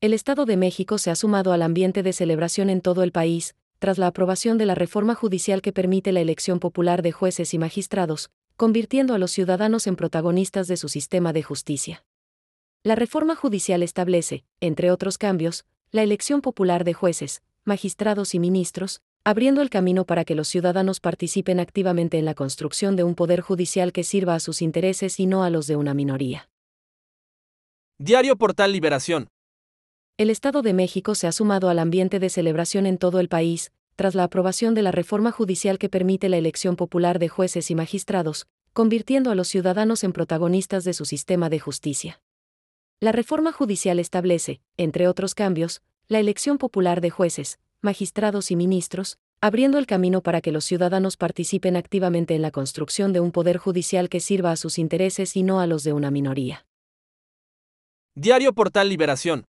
El Estado de México se ha sumado al ambiente de celebración en todo el país, tras la aprobación de la reforma judicial que permite la elección popular de jueces y magistrados, convirtiendo a los ciudadanos en protagonistas de su sistema de justicia. La reforma judicial establece, entre otros cambios, la elección popular de jueces, magistrados y ministros, abriendo el camino para que los ciudadanos participen activamente en la construcción de un poder judicial que sirva a sus intereses y no a los de una minoría. Diario Portal Liberación. El Estado de México se ha sumado al ambiente de celebración en todo el país, tras la aprobación de la reforma judicial que permite la elección popular de jueces y magistrados, convirtiendo a los ciudadanos en protagonistas de su sistema de justicia. La reforma judicial establece, entre otros cambios, la elección popular de jueces, magistrados y ministros, abriendo el camino para que los ciudadanos participen activamente en la construcción de un poder judicial que sirva a sus intereses y no a los de una minoría. Diario Portal Liberación.